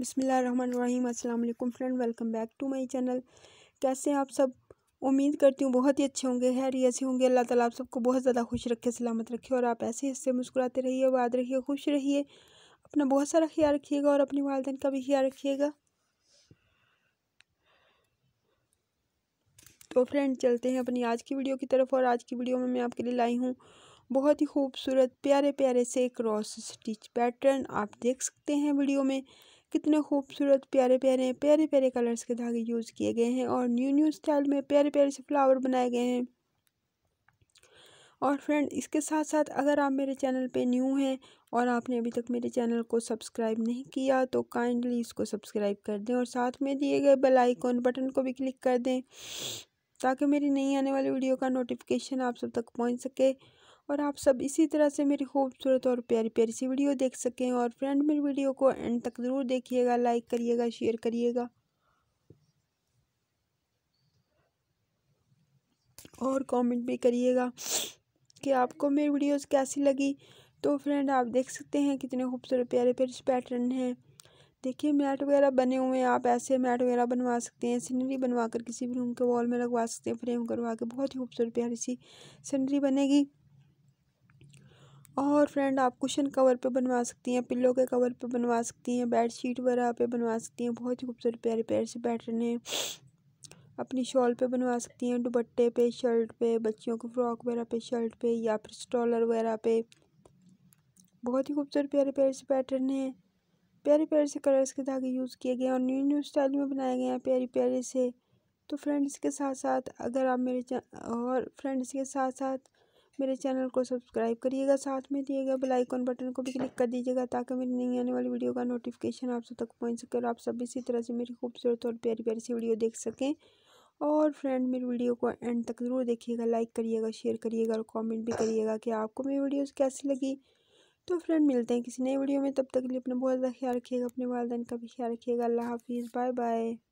बसमीम friend welcome back to my channel कैसे हैं आप सब उम्मीद करती हूँ बहुत ही अच्छे होंगे हैरियत से होंगे अल्लाह ताला आप सबको बहुत ज़्यादा खुश रखे सलामत रखे और आप ऐसे हिस्से मुस्कुराते रहिए आबाद रहिए खुश रहिए अपना बहुत सारा ख्याल रखिएगा और अपने वालदेन का भी ख्याल रखिएगा तो फ्रेंड चलते हैं अपनी आज की वीडियो की तरफ और आज की वीडियो में मैं आपके लिए लाई हूँ बहुत ही खूबसूरत प्यारे प्यारे से क्रॉस स्टिच पैटर्न आप देख सकते हैं वीडियो में कितने खूबसूरत प्यारे प्यारे प्यारे प्यारे कलर्स के धागे यूज़ किए गए हैं और न्यू न्यू स्टाइल में प्यारे प्यारे से फ्लावर बनाए गए हैं और फ्रेंड इसके साथ साथ अगर आप मेरे चैनल पे न्यू हैं और आपने अभी तक मेरे चैनल को सब्सक्राइब नहीं किया तो काइंडली इसको सब्सक्राइब कर दें और साथ में दिए गए बेल आइकॉन बटन को भी क्लिक कर दें ताकि मेरी नई आने वाली वीडियो का नोटिफिकेशन आप सब तक पहुंच सके और आप सब इसी तरह से मेरी खूबसूरत और प्यारी प्यारी सी वीडियो देख सकें और फ्रेंड मेरी वीडियो को एंड तक ज़रूर देखिएगा लाइक करिएगा शेयर करिएगा और कमेंट भी करिएगा कि आपको मेरी वीडियोस कैसी लगी तो फ्रेंड आप देख सकते हैं कितने खूबसूरत प्यारे प्यारे पैटर्न हैं देखिए मैट वगैरह बने हुए हैं आप ऐसे मैट वगैरह बनवा सकते हैं सीनरी बनवा कर किसी भी रूम के वॉल में लगवा सकते हैं फ्रेम करवा के बहुत ही खूबसूरत प्यारी सी सीनरी बनेगी और फ्रेंड आप कुशन कवर पे बनवा सकती हैं पिल्लों के कवर पे बनवा सकती हैं बेड शीट वगैरह पे बनवा सकती हैं बहुत ही खूबसूरत प्यारे प्यारे से पैटर्न हैं अपनी शॉल पे बनवा सकती हैं दुपट्टे पे शर्ट पे बच्चियों के फ्रॉक वगैरह पे शर्ट पे या फिर स्टॉलर वगैरह पे बहुत ही खूबसूरत प्यारे प्यारे से पैटर्न हैं प्यारे प्यारे से कलर्स के धागे यूज़ किए गए हैं और न्यू न्यू स्टाइल में बनाए गए हैं प्यारे प्यारे से तो फ्रेंड्स के साथ साथ अगर आप मेरे और फ्रेंड्स के साथ साथ मेरे चैनल को सब्सक्राइब करिएगा साथ में दिए गए बेल आइकॉन बटन को भी क्लिक कर दीजिएगा ताकि मेरी नई आने वाली वीडियो का नोटिफिकेशन आप सब तक पहुंच सके और आप सब इसी तरह से मेरी खूबसूरत और प्यारी प्यारी सी वीडियो देख सकें और फ्रेंड मेरी वीडियो को एंड तक ज़रूर देखिएगा लाइक करिएगा शेयर करिएगा और कॉमेंट भी करिएगा कि आपको मेरी वीडियो कैसी लगी तो फ्रेंड मिलते हैं किसी नई वीडियो में तब तक के लिए अपना बहुत ज़्यादा ख्याल रखिएगा अपने वालदेन का भी ख्याल रखिएगा अल्लाह हाफिज़ बाय बाय